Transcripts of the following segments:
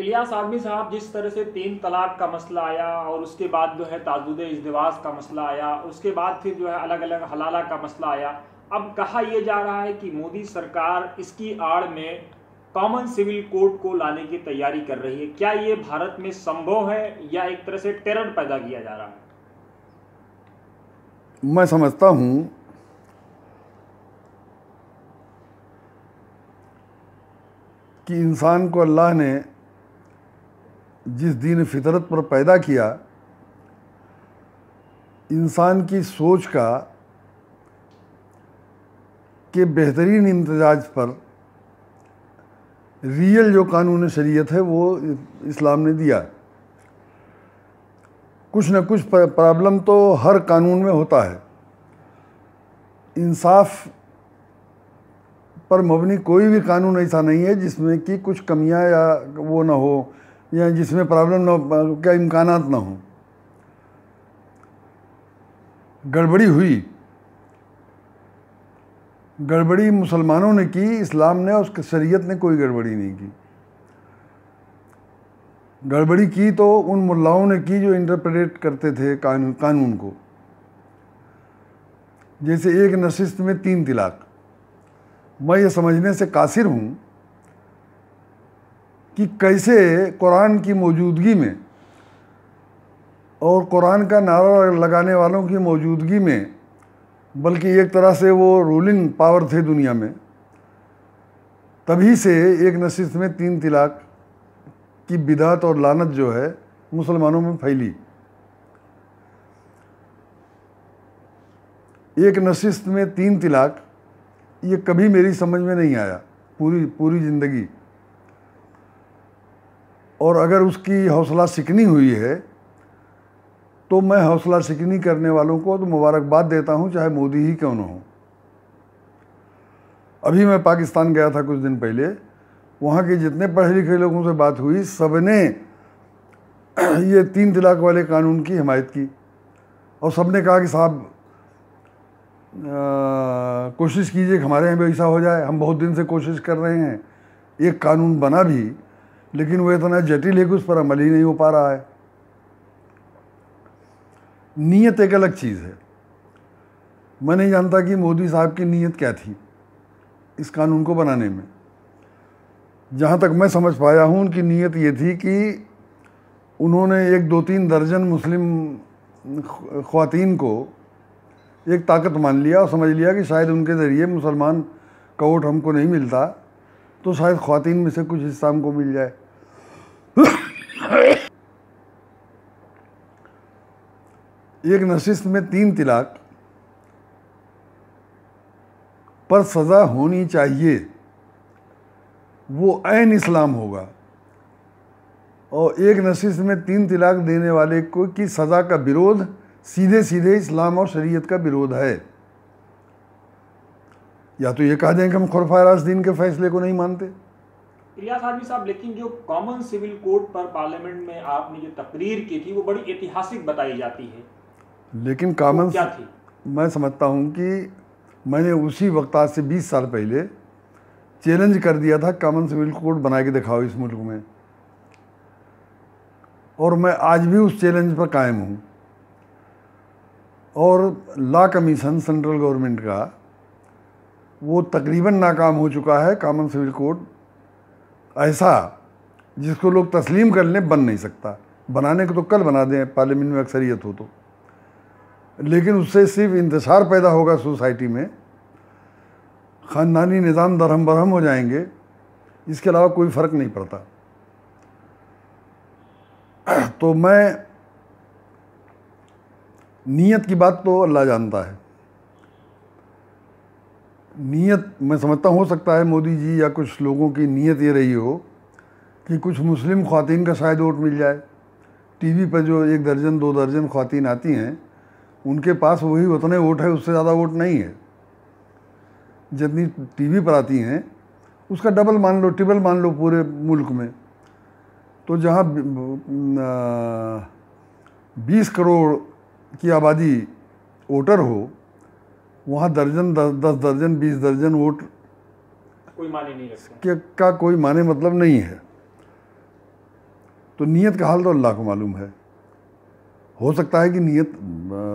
इलियास आदमी साहब जिस तरह से तीन तलाक का मसला आया और उसके बाद जो है ताजुद इजदवास का मसला आया उसके बाद फिर जो है अलग अलग हलाला का मसला आया अब कहा यह जा रहा है कि मोदी सरकार इसकी आड़ में कॉमन सिविल कोड को लाने की तैयारी कर रही है क्या ये भारत में संभव है या एक तरह से टेरर पैदा किया जा रहा है मैं समझता हूँ कि इंसान को अल्लाह ने जिस दीन फितरत पर पैदा किया इंसान की सोच का के बेहतरीन इम्तजाज पर रियल जो कानून शरीयत है वो इस्लाम ने दिया कुछ न कुछ प्रॉब्लम तो हर कानून में होता है इंसाफ पर मबनी कोई भी कानून ऐसा नहीं है जिसमें कि कुछ कमियां या वो ना हो या जिसमें प्रॉब्लम ना क्या इम्कान ना हो गड़बड़ी हुई गड़बड़ी मुसलमानों ने की इस्लाम ने और उसके शरीयत ने कोई गड़बड़ी नहीं की गड़बड़ी की तो उन मुल्लाओं ने की जो इंटरप्रेट करते थे कानून कानून को जैसे एक नशिस्त में तीन तिलाक मैं ये समझने से कासिर हूँ कि कैसे कुरान की मौजूदगी में और कुरान का नारा लगाने वालों की मौजूदगी में बल्कि एक तरह से वो रूलिंग पावर थे दुनिया में तभी से एक नशिस्त में तीन तलाक की बिदात और लानत जो है मुसलमानों में फैली एक नशिस्त में तीन तलाक ये कभी मेरी समझ में नहीं आया पूरी पूरी ज़िंदगी और अगर उसकी हौसला सिकनी हुई है तो मैं हौसला सिकनी करने वालों को तो मुबारकबाद देता हूँ चाहे मोदी ही क्यों ना हो अभी मैं पाकिस्तान गया था कुछ दिन पहले वहाँ के जितने पढ़े लिखे लोगों से बात हुई सबने ये तीन तलाक वाले कानून की हिमायत की और सब ने कहा कि साहब कोशिश कीजिए कि हमारे यहाँ भी ऐसा हो जाए हम बहुत दिन से कोशिश कर रहे हैं एक कानून बना भी लेकिन वह इतना जटिल है कि उस पर अमल ही नहीं हो पा रहा है नीयत एक अलग चीज़ है मैं नहीं जानता कि मोदी साहब की नीयत क्या थी इस कानून को बनाने में जहाँ तक मैं समझ पाया हूँ उनकी नीयत ये थी कि उन्होंने एक दो तीन दर्जन मुस्लिम ख़्वातीन को एक ताकत मान लिया और समझ लिया कि शायद उनके ज़रिए मुसलमान का वोट हमको नहीं मिलता तो शायद ख़्वातीन में से कुछ हिस्सा हमको मिल जाए एक नशिस्त में तीन तिलाक पर सज़ा होनी चाहिए वो ऐन इस्लाम होगा और एक नशिस्त में तीन तिलाक देने वाले को की सज़ा का विरोध सीधे सीधे इस्लाम और शरीयत का विरोध है या तो ये कह दें कि हम खुरफा दिन के फैसले को नहीं मानते इलियास आदमी साहब लेकिन जो कॉमन सिविल कोड पर पार्लियामेंट में आपने जो तकरीर की थी वो बड़ी ऐतिहासिक बताई जाती है लेकिन कॉमन क्या थी मैं समझता हूँ कि मैंने उसी वक्त आज से 20 साल पहले चैलेंज कर दिया था कॉमन सिविल कोड बना के दिखाओ इस मुल्क में और मैं आज भी उस चैलेंज पर कायम हूँ और लॉ कमीशन सेंट्रल गवर्नमेंट का वो तकरीबन नाकाम हो चुका है कॉमन सिविल कोड ऐसा जिसको लोग तस्लीम कर लें बन नहीं सकता बनाने को तो कल बना दें पार्लियामेंट में अक्सरियत हो तो लेकिन उससे सिर्फ इंतज़ार पैदा होगा सोसाइटी में ख़ानदानी निज़ाम दरहम बरहम हो जाएंगे इसके अलावा कोई फ़र्क नहीं पड़ता तो मैं नीयत की बात तो अल्लाह जानता है नीयत मैं समझता हो सकता है मोदी जी या कुछ लोगों की नीयत ये रही हो कि कुछ मुस्लिम खातन का शायद वोट मिल जाए टीवी पर जो एक दर्जन दो दर्जन खातन आती हैं उनके पास वही उतने वोट है उससे ज़्यादा वोट नहीं है जितनी टीवी पर आती हैं उसका डबल मान लो ट्रिपल मान लो पूरे मुल्क में तो जहाँ बीस करोड़ की आबादी वोटर हो वहाँ दर्जन दस, दस दर्जन बीस दर्जन वोट कोई माने नहीं के का कोई माने मतलब नहीं है तो नीयत का हाल तो अल्लाह को मालूम है हो सकता है कि नीयत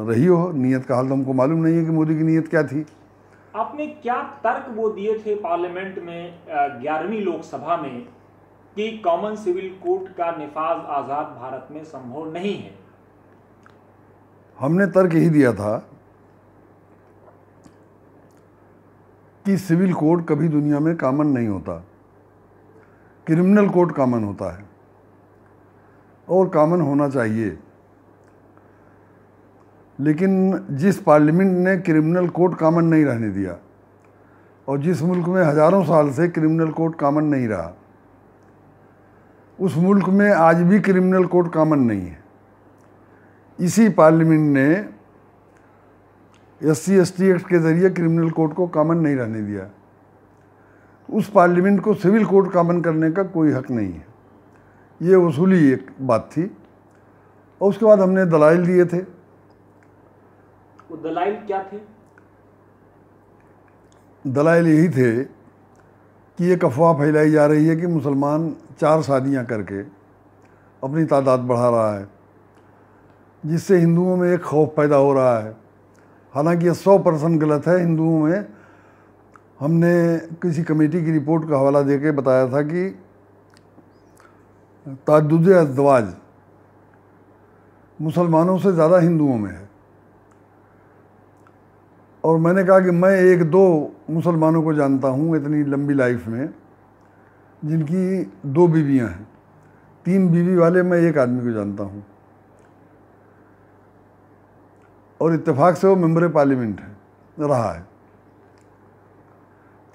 रही हो नीयत का हाल तो हमको मालूम नहीं है कि मोदी की नीयत क्या थी आपने क्या तर्क वो दिए थे पार्लियामेंट में ग्यारहवीं लोकसभा में कि कॉमन सिविल कोर्ट का निफाज आज़ाद भारत में संभव नहीं है हमने तर्क यही दिया था कि सिविल कोड कभी दुनिया में कामन नहीं होता क्रिमिनल कोड कामन होता है और कामन होना चाहिए लेकिन जिस पार्लियामेंट ने क्रिमिनल कोड कामन नहीं रहने दिया और जिस मुल्क में हज़ारों साल से क्रिमिनल कोड कामन नहीं रहा उस मुल्क में आज भी क्रिमिनल कोड कामन नहीं है इसी पार्लियामेंट ने S C S T act के ज़रिए क्रिमिनल कोर्ट को कामन नहीं रहने दिया उस पार्लियामेंट को सिविल कोर्ट कामन करने का कोई हक नहीं है ये वसूली एक बात थी और उसके बाद हमने दलाइल दिए थे वो दलाइल क्या थे दलाइल यही थे कि एक अफवाह फैलाई जा रही है कि मुसलमान चार शादियां करके अपनी तादाद बढ़ा रहा है जिससे हिंदुओं में एक खौफ पैदा हो रहा है हालांकि यह सौ परसेंट गलत है हिंदुओं में हमने किसी कमेटी की रिपोर्ट का हवाला दे के बताया था कि ताजुद अजवाज मुसलमानों से ज़्यादा हिंदुओं में है और मैंने कहा कि मैं एक दो मुसलमानों को जानता हूँ इतनी लंबी लाइफ में जिनकी दो बीवियाँ हैं तीन बीवी वाले मैं एक आदमी को जानता हूँ और इत्तेफाक से वो मेम्बर पार्लियामेंट है रहा है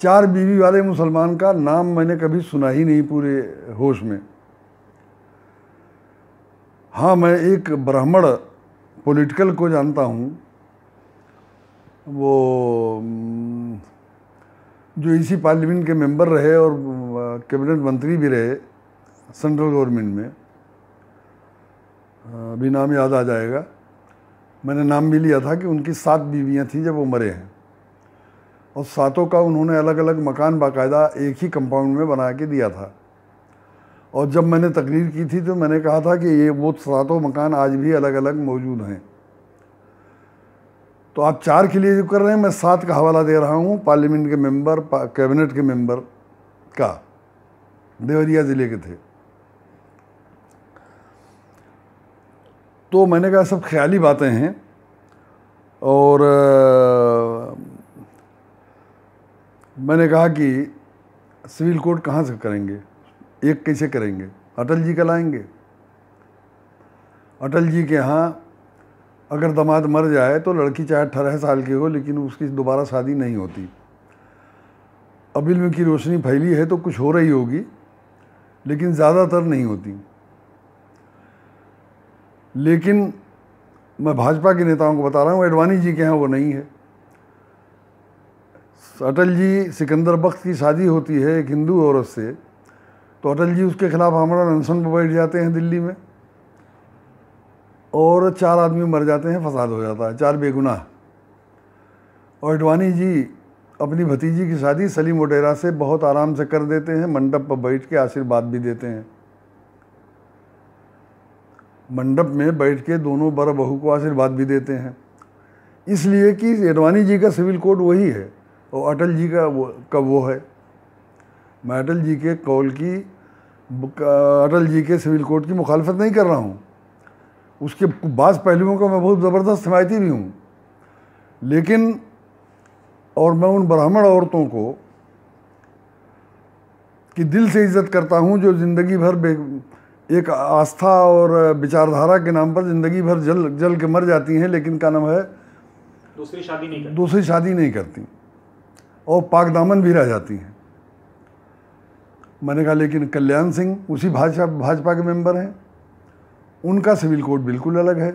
चार बीवी वाले मुसलमान का नाम मैंने कभी सुना ही नहीं पूरे होश में हाँ मैं एक ब्राह्मण पॉलिटिकल को जानता हूँ वो जो इसी पार्लियामेंट के मेंबर रहे और कैबिनेट मंत्री भी रहे सेंट्रल गवर्नमेंट में अभी नाम याद आ जाएगा मैंने नाम भी लिया था कि उनकी सात बीवियाँ थीं जब वो मरे हैं और सातों का उन्होंने अलग अलग मकान बाकायदा एक ही कंपाउंड में बना के दिया था और जब मैंने तकरीर की थी तो मैंने कहा था कि ये वो सातों मकान आज भी अलग अलग मौजूद हैं तो आप चार के लिए जो कर रहे हैं मैं सात का हवाला दे रहा हूँ पार्लियामेंट के मेंबर कैबिनेट के मेंबर का देवरिया ज़िले के थे तो मैंने कहा सब ख्याली बातें हैं और मैंने कहा कि सिविल कोर्ट कहाँ से करेंगे एक कैसे करेंगे अटल जी का लाएंगे अटल जी के यहाँ अगर दामाद मर जाए तो लड़की चाहे अठारह साल की हो लेकिन उसकी दोबारा शादी नहीं होती अब इल्म की रोशनी फैली है तो कुछ हो रही होगी लेकिन ज़्यादातर नहीं होती लेकिन मैं भाजपा के नेताओं को बता रहा हूँ एडवाणी जी के हैं वो नहीं है अटल जी सिकंदर बख्त की शादी होती है एक हिंदू औरत से तो अटल जी उसके खिलाफ हमारा अनशन पर बैठ जाते हैं दिल्ली में और चार आदमी मर जाते हैं फसाद हो जाता है चार बेगुनाह और अडवाणी जी अपनी भतीजी की शादी सलीम ओडेरा से बहुत आराम से कर देते हैं मंडप पर बैठ के आशीर्वाद भी देते हैं मंडप में बैठ के दोनों बर बहू को आशीर्वाद भी देते हैं इसलिए कि अडवानी जी का सिविल कोड वही है और अटल जी का वो का वो है मैं अटल जी के कौल की अटल जी के सिविल कोड की मुखालफत नहीं कर रहा हूँ उसके बाद पहलुओं का मैं बहुत ज़बरदस्त हिमायती भी हूँ लेकिन और मैं उन ब्राह्मण औरतों को कि दिल से इज्जत करता हूँ जो ज़िंदगी भर एक आस्था और विचारधारा के नाम पर ज़िंदगी भर जल जल के मर जाती हैं लेकिन क्या नाम है दूसरी शादी नहीं करती दूसरी शादी नहीं करती और पाक दामन भी रह जाती हैं मैंने कहा लेकिन कल्याण सिंह उसी भाजपा भाजपा के मेंबर हैं उनका सिविल कोड बिल्कुल अलग है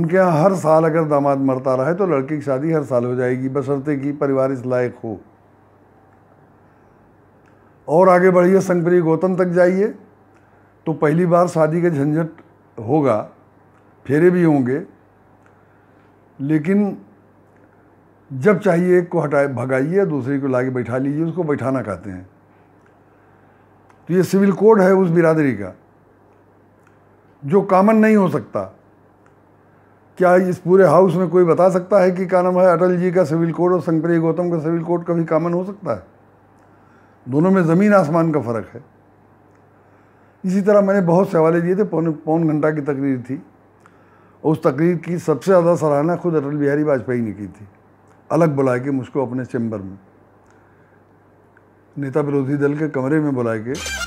उनके यहाँ हर साल अगर दामाद मरता रहा है तो लड़की की शादी हर साल हो जाएगी बशरते कि परिवार इस लायक हो और आगे बढ़िए संगप्रिय गौतम तक जाइए तो पहली बार शादी का झंझट होगा फेरे भी होंगे लेकिन जब चाहिए एक को हटाए भगाइए दूसरे को लाके बैठा लीजिए उसको बैठाना कहते हैं तो ये सिविल कोड है उस बिरादरी का जो कामन नहीं हो सकता क्या इस पूरे हाउस में कोई बता सकता है कि क्या नाम है अटल जी का सिविल कोड और संतरी गौतम का सिविल कोड कभी कामन हो सकता है दोनों में ज़मीन आसमान का फ़र्क है इसी तरह मैंने बहुत से हवाले दिए थे पौने पौन घंटा की तकरीर थी उस तकरीर की सबसे ज़्यादा सराहना खुद अटल बिहारी वाजपेयी ने की थी अलग बुला के मुझको अपने चैम्बर में नेता विरोधी दल के कमरे में बुला के